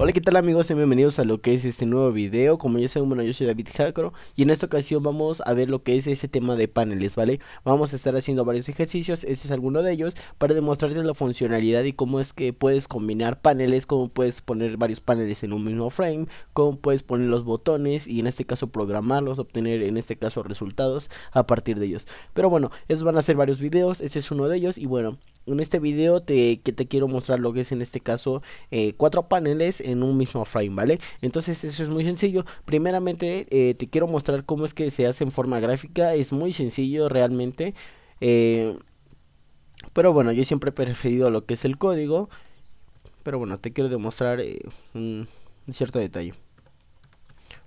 Hola, ¿qué tal amigos? Bienvenidos a lo que es este nuevo video. Como ya saben, bueno, yo soy David Jacro y en esta ocasión vamos a ver lo que es este tema de paneles, ¿vale? Vamos a estar haciendo varios ejercicios, este es alguno de ellos, para demostrarte la funcionalidad y cómo es que puedes combinar paneles, cómo puedes poner varios paneles en un mismo frame, cómo puedes poner los botones y en este caso programarlos, obtener en este caso resultados a partir de ellos. Pero bueno, esos van a ser varios videos, este es uno de ellos y bueno, en este video te, que te quiero mostrar lo que es en este caso eh, cuatro paneles en un mismo frame, ¿vale? Entonces eso es muy sencillo. Primeramente eh, te quiero mostrar cómo es que se hace en forma gráfica. Es muy sencillo realmente. Eh, pero bueno, yo siempre he preferido lo que es el código. Pero bueno, te quiero demostrar un, un cierto detalle.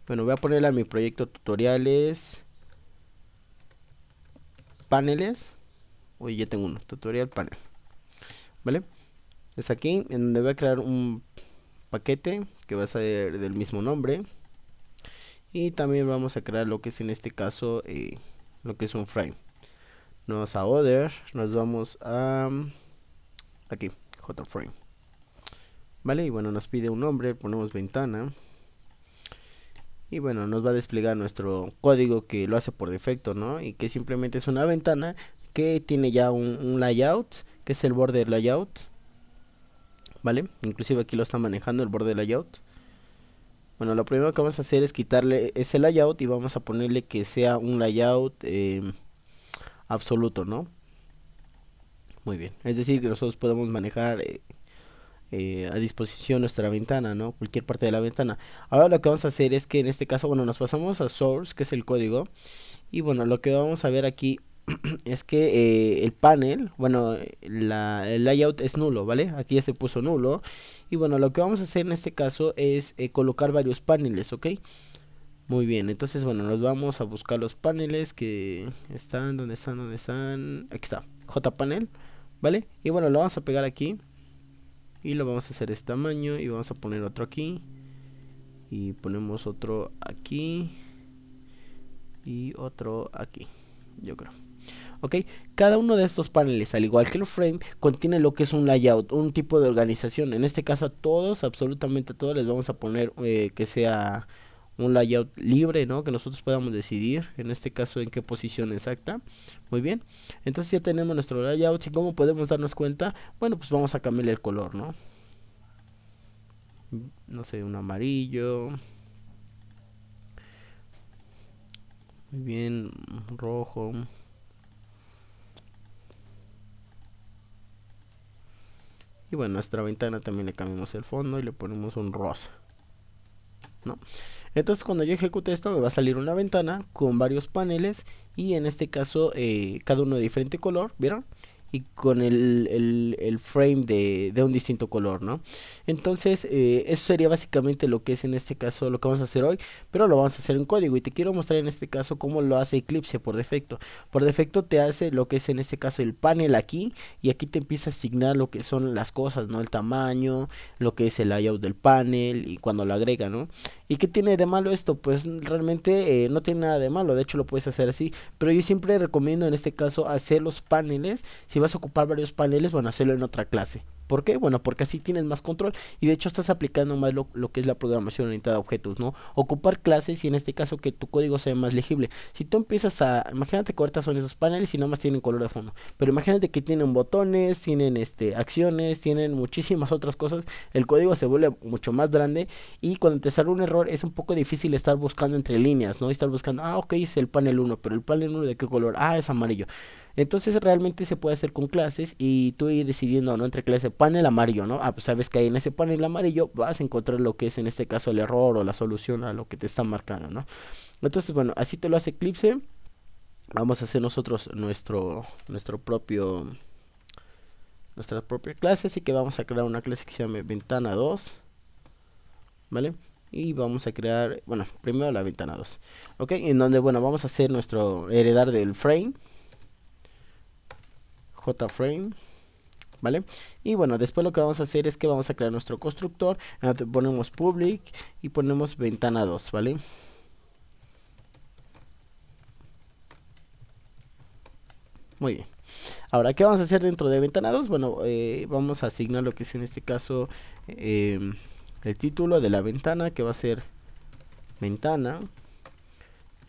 Bueno, voy a ponerle a mi proyecto tutoriales. Paneles. Uy, ya tengo uno. Tutorial panel. ¿Vale? Es aquí en donde voy a crear un paquete que va a ser del mismo nombre. Y también vamos a crear lo que es en este caso eh, lo que es un frame. Nos vamos a Other, nos vamos a aquí, JFrame. Vale, y bueno, nos pide un nombre, ponemos ventana. Y bueno, nos va a desplegar nuestro código que lo hace por defecto, ¿no? Y que simplemente es una ventana que tiene ya un, un layout que es el border layout. ¿Vale? Inclusive aquí lo está manejando el border layout. Bueno, lo primero que vamos a hacer es quitarle ese layout y vamos a ponerle que sea un layout em, absoluto, ¿no? Muy bien, es decir que nosotros podemos manejar eh, eh, a disposición nuestra ventana, ¿no? Cualquier parte de la ventana. Ahora lo que vamos a hacer es que en este caso, bueno, nos pasamos a source, que es el código. Y bueno, lo que vamos a ver aquí es que eh, el panel, bueno, la, el layout es nulo, ¿vale? Aquí ya se puso nulo. Y bueno, lo que vamos a hacer en este caso es eh, colocar varios paneles, ¿ok? Muy bien, entonces bueno, nos vamos a buscar los paneles que están, donde están, donde están. Aquí está, JPanel, ¿vale? Y bueno, lo vamos a pegar aquí. Y lo vamos a hacer este tamaño y vamos a poner otro aquí. Y ponemos otro aquí. Y otro aquí, yo creo. Cada uno de estos paneles, al igual que el frame, contiene lo que es un layout, un tipo de organización. En este caso a todos, absolutamente a todos, les vamos a poner eh, que sea un layout libre, Que nosotros podamos decidir, en este caso, en qué posición exacta. Muy bien. Entonces ya tenemos nuestro layout. ¿Y como podemos darnos cuenta? Bueno, pues vamos a cambiar el color, ¿no? No sé, un amarillo. Muy bien, rojo. Y bueno, nuestra ventana también le cambiamos el fondo y le ponemos un rosa. Entonces cuando yo ejecute esto me va a salir una ventana con varios paneles y en este caso eh, cada uno de diferente color, ¿vieron? y con el, frame de, un distinto color, ¿no? Entonces, eh, eso sería básicamente lo que es en este caso lo que vamos a hacer hoy, pero lo vamos a hacer en código y te quiero mostrar en este caso cómo lo hace Eclipse por defecto. Por defecto te hace lo que es en este caso el panel aquí y aquí te empieza a asignar lo que son las cosas, ¿no? El tamaño, lo que es el layout del panel y cuando lo agrega, ¿no? ¿Y qué tiene de malo esto? Pues realmente eh, no tiene nada de malo, de hecho lo puedes hacer así, pero yo siempre recomiendo en este caso hacer los paneles, si vas a ocupar varios paneles, bueno, hacerlo en otra clase. ¿Por qué? Bueno, porque así tienes más control y de hecho estás aplicando más lo, que es la programación orientada a objetos, ¿no? Ocupar clases y en este caso que tu código sea más legible. Si tú empiezas a, imagínate que son esos paneles y nada más tienen color de fondo, pero imagínate que tienen botones, tienen este acciones, tienen muchísimas otras cosas, el código se vuelve mucho más grande y cuando te sale un error es un poco difícil estar buscando entre líneas, ¿no? Y estar buscando, ah, ok, es el panel 1, pero el panel 1 de qué color? Ah, es amarillo. Entonces realmente se puede hacer con clases y tú ir decidiendo, ¿no? Entre clase panel amarillo, ¿no? Ah, pues sabes que ahí en ese panel amarillo vas a encontrar lo que es en este caso el error o la solución a lo que te está marcando, ¿no? Entonces, bueno, así te lo hace Eclipse. Vamos a hacer nosotros nuestro, nuestro propio, nuestra propia clase. Así que vamos a crear una clase que se llame ventana 2. ¿Vale? y vamos a crear, bueno, primero la ventana 2, ok, en donde, bueno, vamos a hacer nuestro heredar del frame, JFrame. ¿Vale? Y bueno, después lo que vamos a hacer es que vamos a crear nuestro constructor. Ponemos public y ponemos ventana 2, ¿vale? Muy bien. Ahora, ¿qué vamos a hacer dentro de ventana 2? Bueno, eh, vamos a asignar lo que es en este caso em, el título de la ventana, que va a ser ventana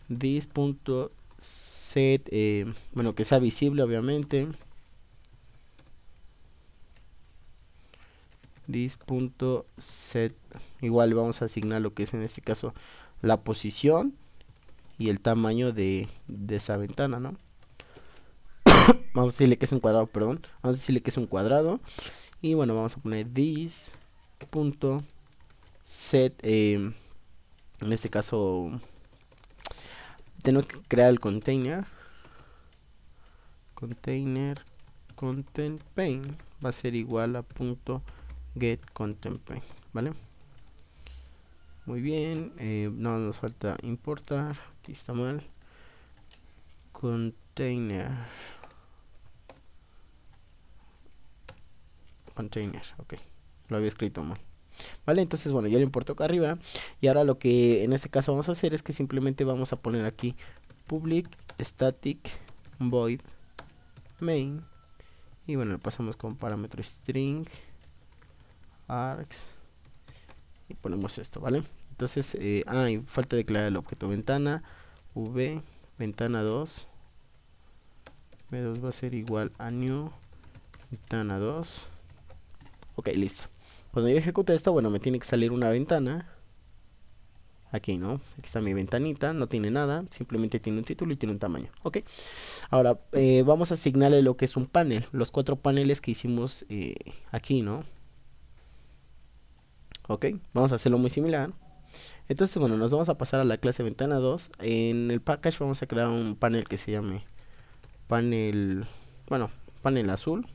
this.set, eh, bueno, que sea visible obviamente. this.set igual vamos a asignar lo que es en este caso la posición y el tamaño de, de esa ventana no vamos a decirle que es un cuadrado perdón vamos a decirle que es un cuadrado y bueno vamos a poner this set eh, en este caso Tengo que crear el container container content pane va a ser igual a punto get vale muy bien eh, no nos falta importar aquí está mal container container ok lo había escrito mal vale entonces bueno ya lo importo acá arriba y ahora lo que en este caso vamos a hacer es que simplemente vamos a poner aquí public static void main y bueno lo pasamos con parámetro string y ponemos esto, ¿vale? Entonces, eh, ah, y falta declarar el objeto ventana v ventana 2 v2 va a ser igual a new ventana 2 ok, listo cuando yo ejecute esto, bueno, me tiene que salir una ventana aquí, ¿no? Aquí está mi ventanita, no tiene nada, simplemente tiene un título y tiene un tamaño, ¿ok? Ahora, eh, vamos a asignarle lo que es un panel, los cuatro paneles que hicimos eh, aquí, ¿no? Ok, vamos a hacerlo muy similar. Entonces, bueno, nos vamos a pasar a la clase ventana 2. En el package vamos a crear un panel que se llame panel, bueno, panel azul.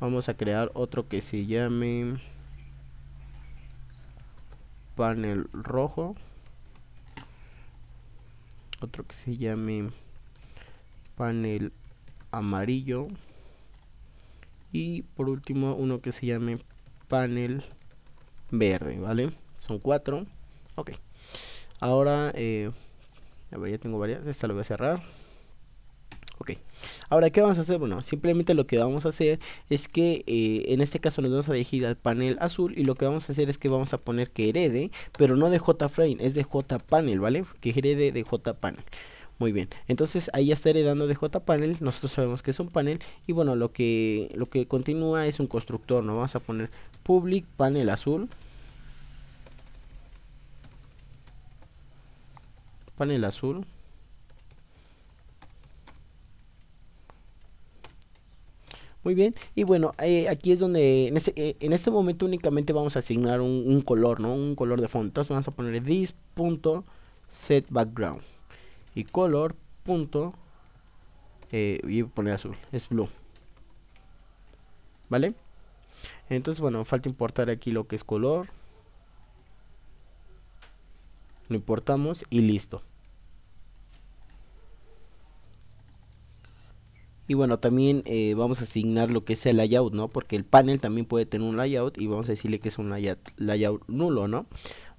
Vamos a crear otro que se llame panel rojo. Otro que se llame panel amarillo. Y por último uno que se llame panel verde, ¿vale? Son cuatro. Ok. Ahora, eh, ya tengo varias. Esta lo voy a cerrar. Ok. Ahora, ¿qué vamos a hacer? Bueno, simplemente lo que vamos a hacer es que eh, en este caso nos vamos a dirigir al panel azul y lo que vamos a hacer es que vamos a poner que herede, pero no de JFrame, es de JPanel, ¿vale? Que herede de JPanel. Muy bien, entonces ahí ya está heredando de JPanel, nosotros sabemos que es un panel y bueno, lo que, lo que continúa es un constructor, ¿no? Vamos a poner public panel azul. Panel azul. Muy bien, y bueno, eh, aquí es donde este, eh, en este, momento únicamente vamos a asignar un, un color, ¿no? Un color de fondo. Entonces vamos a poner this.setBackground y color punto eh, y poner azul es blue vale entonces bueno falta importar aquí lo que es color lo importamos y listo y bueno también eh, vamos a asignar lo que es el layout no porque el panel también puede tener un layout y vamos a decirle que es un layout, nulo no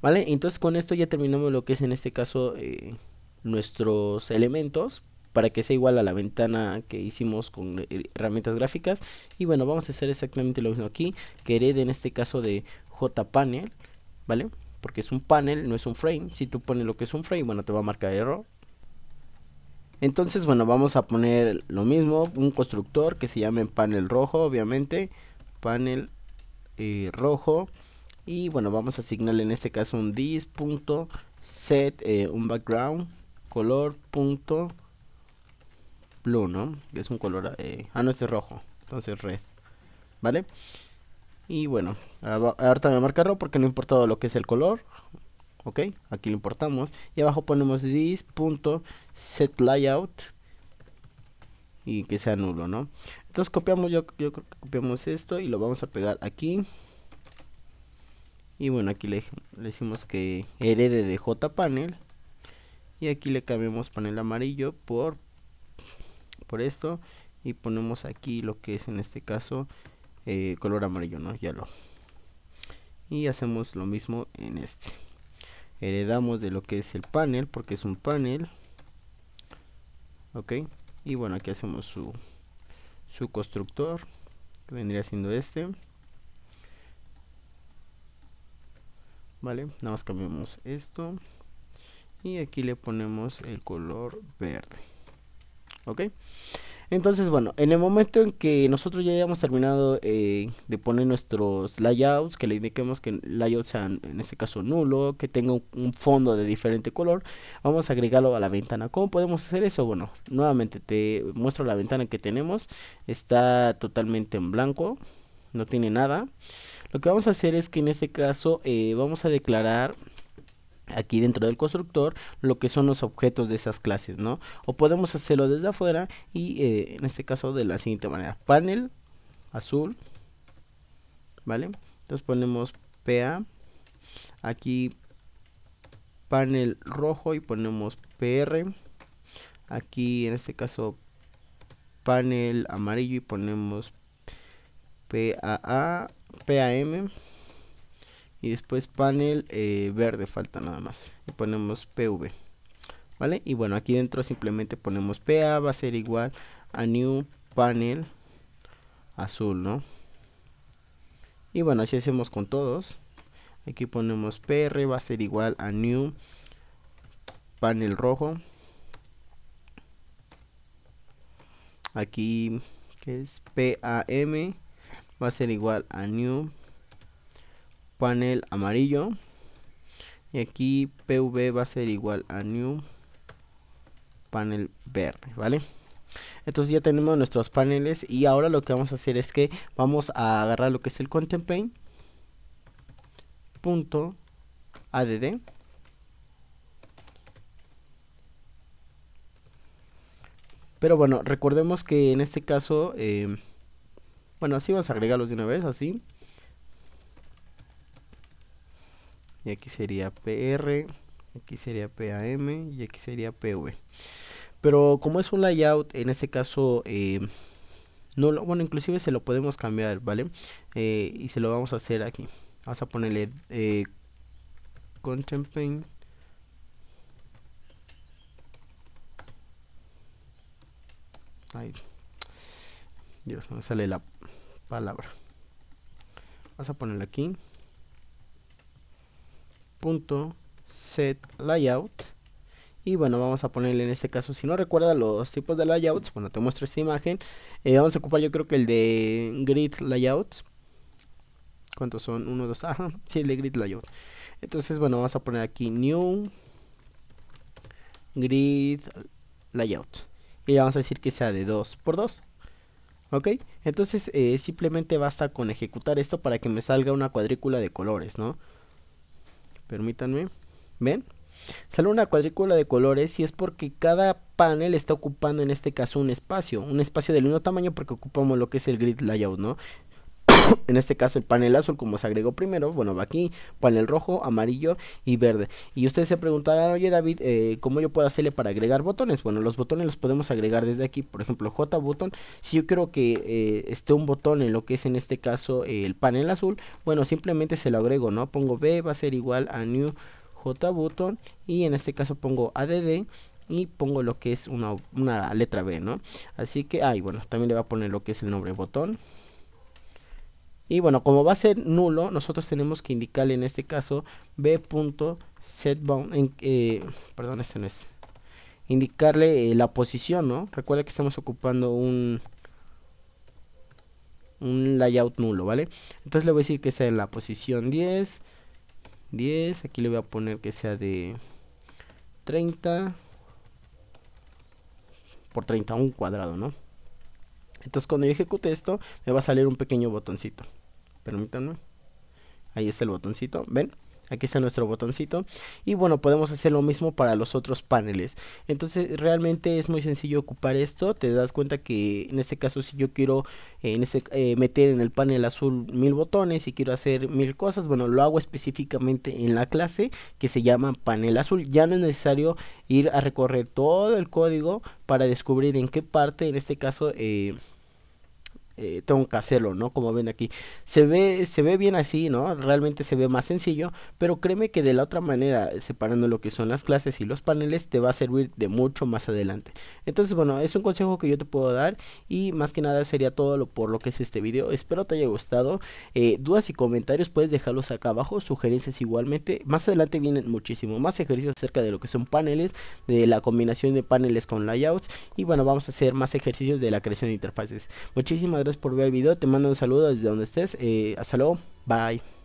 vale entonces con esto ya terminamos lo que es en este caso eh, nuestros elementos para que sea igual a la ventana que hicimos con eh, herramientas gráficas y bueno vamos a hacer exactamente lo mismo aquí que en este caso de jpanel vale porque es un panel no es un frame si tú pones lo que es un frame bueno te va a marcar error entonces bueno vamos a poner lo mismo un constructor que se llame panel rojo obviamente panel eh, rojo y bueno vamos a asignarle en este caso un dis.set eh, un background color punto blue, ¿no? Que es un color, eh, ah, no, este es rojo, entonces red, ¿vale? Y bueno, ahorita me marcarlo porque no importa lo que es el color, ¿ok? Aquí lo importamos y abajo ponemos layout y que sea nulo, ¿no? Entonces copiamos, yo, yo copiamos esto y lo vamos a pegar aquí. Y bueno, aquí le, le decimos que herede de jpanel y aquí le cambiamos panel amarillo por por esto y ponemos aquí lo que es en este caso eh, color amarillo no ya lo y hacemos lo mismo en este heredamos de lo que es el panel porque es un panel ok y bueno aquí hacemos su su constructor que vendría siendo este vale nada más cambiamos esto y aquí le ponemos el color verde ok entonces bueno en el momento en que nosotros ya hayamos terminado eh, de poner nuestros layouts que le indiquemos que el layout sea en este caso nulo que tenga un, fondo de diferente color vamos a agregarlo a la ventana ¿cómo podemos hacer eso? bueno nuevamente te muestro la ventana que tenemos está totalmente en blanco no tiene nada lo que vamos a hacer es que en este caso eh, vamos a declarar aquí dentro del constructor lo que son los objetos de esas clases, ¿no? O podemos hacerlo desde afuera y eh, en este caso de la siguiente manera, panel azul, ¿vale? Entonces ponemos PA, aquí panel rojo y ponemos PR, aquí en este caso panel amarillo y ponemos PAA, PAM, y después panel eh, verde falta nada más y ponemos pv vale y bueno aquí dentro simplemente ponemos pa va a ser igual a new panel azul no y bueno así hacemos con todos aquí ponemos pr va a ser igual a new panel rojo aquí que es PAM va a ser igual a new panel amarillo y aquí PV va a ser igual a new panel verde, ¿vale? Entonces ya tenemos nuestros paneles y ahora lo que vamos a hacer es que vamos a agarrar lo que es el content pane punto add pero bueno recordemos que en este caso eh, bueno así vamos a agregarlos de una vez así y aquí sería PR, aquí sería PAM y aquí sería PV. Pero como es un layout, en este caso, eh, no bueno, inclusive se lo podemos cambiar, ¿vale? Eh, y se lo vamos a hacer aquí. Vamos a ponerle eh, content paint. Ahí. Dios, me sale la palabra. Vamos a ponerla aquí punto set layout y bueno vamos a ponerle en este caso si no recuerda los tipos de layouts bueno te muestro esta imagen eh, vamos a ocupar yo creo que el de grid layout cuántos son 1 2 ajá sí el de grid layout entonces bueno vamos a poner aquí new grid layout y le vamos a decir que sea de 2 por 2 ok entonces eh, simplemente basta con ejecutar esto para que me salga una cuadrícula de colores no Permítanme. ¿Ven? Sale una cuadrícula de colores y es porque cada panel está ocupando en este caso un espacio, un espacio del mismo tamaño porque ocupamos lo que es el grid layout, ¿no? en este caso el panel azul como se agregó primero, bueno, va aquí, panel rojo, amarillo y verde. Y ustedes se preguntarán, oye David, eh, ¿cómo yo puedo hacerle para agregar botones? Bueno, los botones los podemos agregar desde aquí, por ejemplo, J Si yo quiero que eh, esté un botón en lo que es en este caso el panel azul, bueno, simplemente se lo agrego, ¿no? Pongo B, va a ser igual a new J button y en este caso pongo ADD y pongo lo que es una, letra B, ¿no? Así que, ay, bueno, también le va a poner lo que es el nombre botón y bueno, como va a ser nulo, nosotros tenemos que indicarle en este caso b.setbound, eh, perdón, este no es, indicarle eh, la posición, ¿no? Recuerda que estamos ocupando un, un layout nulo, ¿vale? Entonces le voy a decir que sea en la posición 10, 10, aquí le voy a poner que sea de 30 por 30, un cuadrado, ¿no? Entonces cuando yo ejecute esto, me va a salir un pequeño botoncito. Permítanme. Ahí está el botoncito, ¿ven? Aquí está nuestro botoncito. Y bueno, podemos hacer lo mismo para los otros paneles. Entonces realmente es muy sencillo ocupar esto. Te das cuenta que en este caso si yo quiero este, eh, meter en el panel azul mil botones y quiero hacer mil cosas. Bueno, lo hago específicamente en la clase que se llama panel azul. Ya no es necesario ir a recorrer todo el código para descubrir en qué parte, en este caso... Eh, eh, tengo que hacerlo, ¿no? Como ven aquí. Se ve, se ve bien así, ¿no? Realmente se ve más sencillo, pero créeme que de la otra manera, separando lo que son las clases y los paneles, te va a servir de mucho más adelante. Entonces, bueno, es un consejo que yo te puedo dar y más que nada sería todo lo, por lo que es este video. Espero te haya gustado. Eh, dudas y comentarios puedes dejarlos acá abajo, sugerencias igualmente. Más adelante vienen muchísimo más ejercicios acerca de lo que son paneles, de la combinación de paneles con layouts y bueno, vamos a hacer más ejercicios de la creación de interfaces. Muchísimas gracias por ver el video. Te mando un saludo desde donde estés. Eh, hasta luego. Bye.